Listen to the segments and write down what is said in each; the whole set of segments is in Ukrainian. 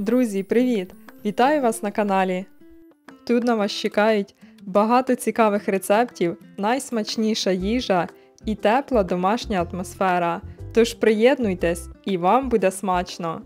Друзі, привіт! Вітаю вас на каналі! Тут на вас чекають багато цікавих рецептів, найсмачніша їжа і тепла домашня атмосфера. Тож приєднуйтесь і вам буде смачно!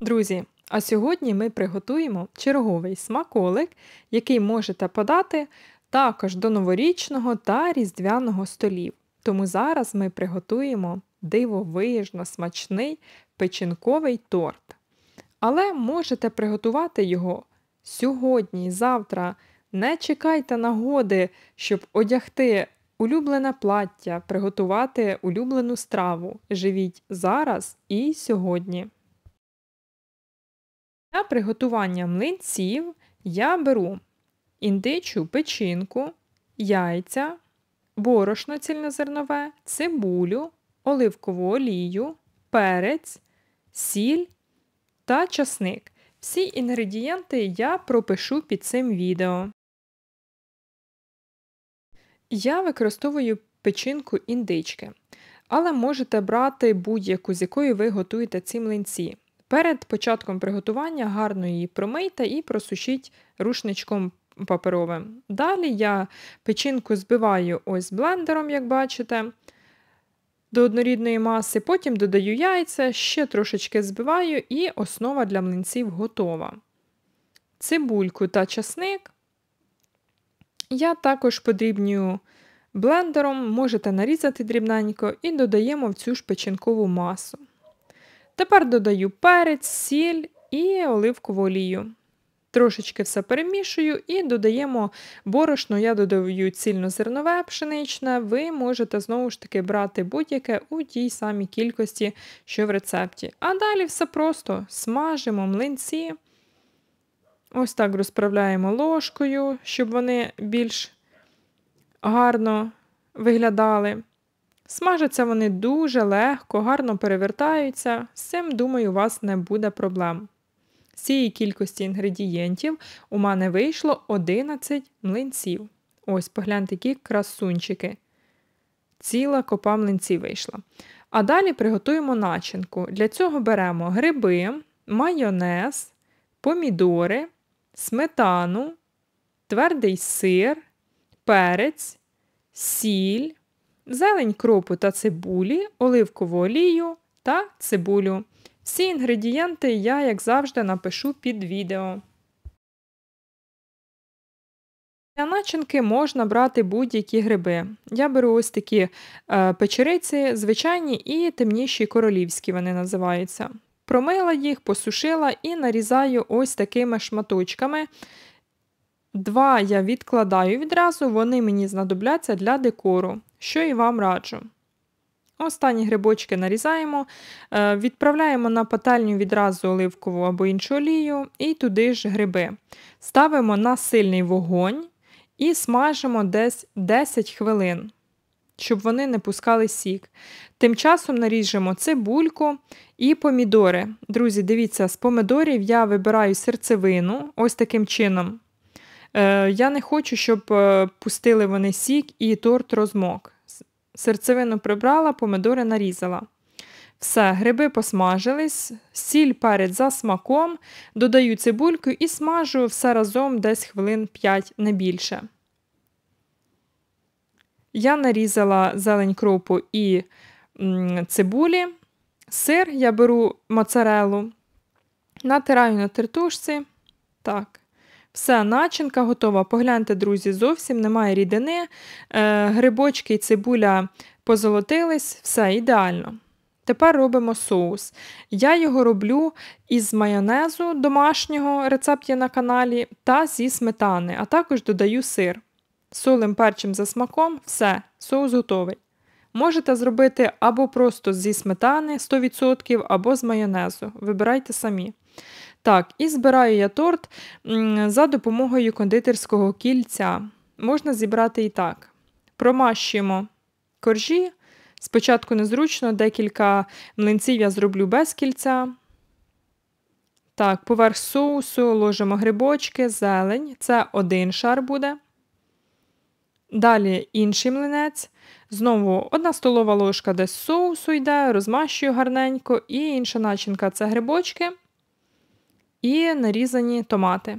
Друзі! А сьогодні ми приготуємо черговий смаколик, який можете подати також до новорічного та різдвяного столів. Тому зараз ми приготуємо дивовижно смачний печінковий торт. Але можете приготувати його сьогодні, завтра. Не чекайте нагоди, щоб одягти улюблене плаття, приготувати улюблену страву. Живіть зараз і сьогодні. Для приготування млинців я беру індичу печінку, яйця, борошно цільнозернове, цибулю, оливкову олію, перець, сіль та часник. Всі інгредієнти я пропишу під цим відео. Я використовую печінку індички, але можете брати будь-яку, з якої ви готуєте ці млинці. Перед початком приготування гарно її промийте і просушіть рушничком паперовим. Далі я печінку збиваю ось блендером, як бачите до однорідної маси, потім додаю яйця, ще трошечки збиваю, і основа для млинців готова. Цибульку та часник я також подрібнюю блендером, можете нарізати дрібненько, і додаємо в цю ж печінкову масу. Тепер додаю перець, сіль і оливкову олію. Трошечки все перемішую і додаємо борошно. Я додаю цільнозернове пшеничне, ви можете знову ж таки брати будь-яке у тій самій кількості, що в рецепті. А далі все просто смажимо млинці. Ось так розправляємо ложкою, щоб вони більш гарно виглядали. Смажаться вони дуже легко, гарно перевертаються. З цим, думаю, у вас не буде проблем цієї кількості інгредієнтів у мене вийшло 11 млинців. Ось, погляньте, які красунчики. Ціла копа млинців вийшла. А далі приготуємо начинку. Для цього беремо гриби, майонез, помідори, сметану, твердий сир, перець, сіль, зелень кропу та цибулі, оливкову олію та цибулю. Всі інгредієнти я, як завжди, напишу під відео. Для начинки можна брати будь-які гриби. Я беру ось такі е, печериці, звичайні і темніші королівські вони називаються. Промила їх, посушила і нарізаю ось такими шматочками. Два я відкладаю відразу, вони мені знадобляться для декору, що і вам раджу. Останні грибочки нарізаємо, е, відправляємо на пательню відразу оливкову або іншу олію і туди ж гриби. Ставимо на сильний вогонь і смажимо десь 10 хвилин, щоб вони не пускали сік. Тим часом наріжемо цибульку і помідори. Друзі, дивіться, з помідорів я вибираю серцевину ось таким чином. Е, я не хочу, щоб е, пустили вони сік і торт розмок серцевину прибрала, помидори нарізала. Все, гриби посмажились, сіль перед за смаком, додаю цибульку і смажу все разом десь хвилин 5 не більше. Я нарізала зелень кропу і цибулі. Сир я беру моцарелу, натираю на тертушці. Так. Все, начинка готова. Погляньте, друзі, зовсім немає рідини. Е, грибочки і цибуля позолотились, все ідеально. Тепер робимо соус. Я його роблю із майонезу домашнього, рецепт є на каналі, та зі сметани, а також додаю сир. Солим перчим за смаком, все, соус готовий. Можете зробити або просто зі сметани 100%, або з майонезу. Вибирайте самі. Так, і збираю я торт за допомогою кондитерського кільця. Можна зібрати і так. Промащуємо коржі. Спочатку незручно, декілька млинців я зроблю без кільця. Так, поверх соусу ложимо грибочки, зелень. Це один шар буде. Далі інший млинець. Знову одна столова ложка десь соусу йде, розмащую гарненько, і інша начинка це грибочки і нарізані томати.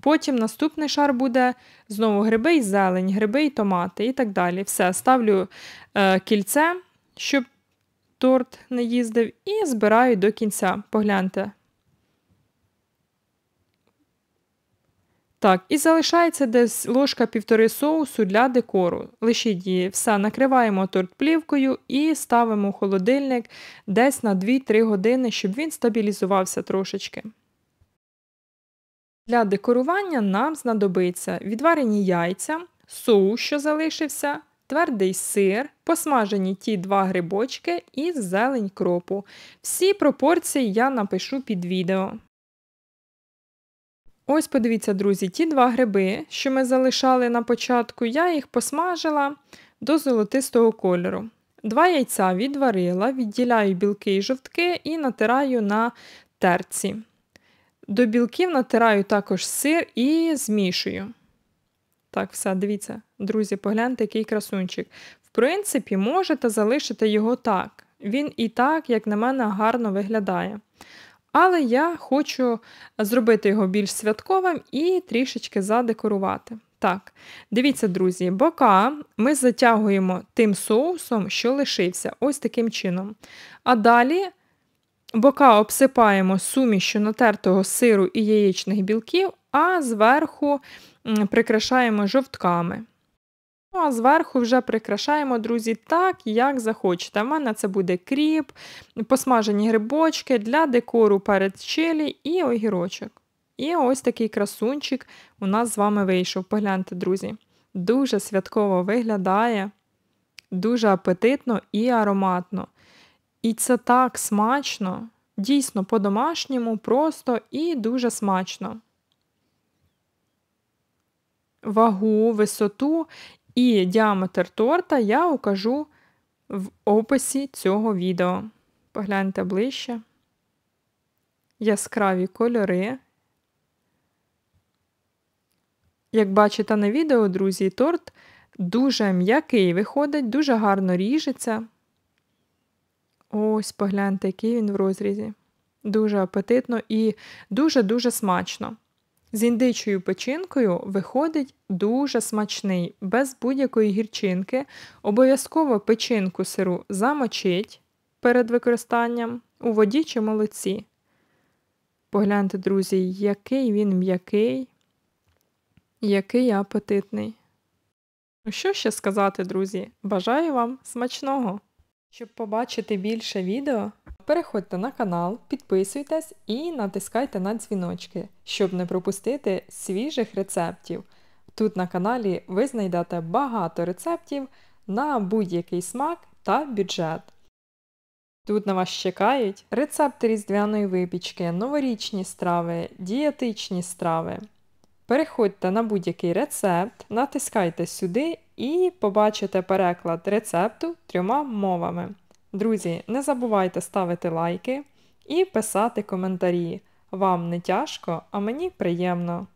Потім наступний шар буде знову гриби і зелень, гриби і томати і так далі. Все, ставлю е, кільце, щоб торт не їздив, і збираю до кінця. Погляньте. Так, і залишається десь ложка півтори соусу для декору. Лишіть її, все, накриваємо торт плівкою і ставимо в холодильник десь на 2-3 години, щоб він стабілізувався трошечки. Для декорування нам знадобиться відварені яйця, соус, що залишився, твердий сир, посмажені ті два грибочки і зелень кропу. Всі пропорції я напишу під відео. Ось подивіться, друзі, ті два гриби, що ми залишали на початку, я їх посмажила до золотистого кольору. Два яйця відварила, відділяю білки і жовтки і натираю на терці. До білків натираю також сир і змішую. Так, все, дивіться, друзі, погляньте, який красунчик. В принципі, можете залишити його так. Він і так, як на мене, гарно виглядає. Але я хочу зробити його більш святковим і трішечки задекорувати. Так, дивіться, друзі, бока ми затягуємо тим соусом, що лишився, ось таким чином. А далі бока обсипаємо сумішю натертого сиру і яєчних білків, а зверху прикрашаємо жовтками. Ну, а зверху вже прикрашаємо, друзі, так, як захочете. У мене це буде кріп, посмажені грибочки для декору перед чилі і огірочок. І ось такий красунчик у нас з вами вийшов. Погляньте, друзі. Дуже святково виглядає, дуже апетитно і ароматно. І це так смачно, дійсно, по-домашньому, просто і дуже смачно. Вагу, висоту і діаметр торта я укажу в описі цього відео. Погляньте ближче, яскраві кольори. Як бачите на відео, друзі, торт дуже м'який виходить, дуже гарно ріжеться. Ось, погляньте, який він в розрізі. Дуже апетитно і дуже-дуже смачно. З індичою печінкою виходить дуже смачний, без будь-якої гірчинки. Обов'язково печінку сиру замочить перед використанням у воді чи молоці. Погляньте, друзі, який він м'який, який апетитний. Ну, що ще сказати, друзі? Бажаю вам смачного! Щоб побачити більше відео, Переходьте на канал, підписуйтесь і натискайте на дзвіночки, щоб не пропустити свіжих рецептів. Тут на каналі ви знайдете багато рецептів на будь-який смак та бюджет. Тут на вас чекають рецепти різдвяної випічки, новорічні страви, дієтичні страви. Переходьте на будь-який рецепт, натискайте сюди і побачите переклад рецепту трьома мовами. Друзі, не забувайте ставити лайки і писати коментарі. Вам не тяжко, а мені приємно.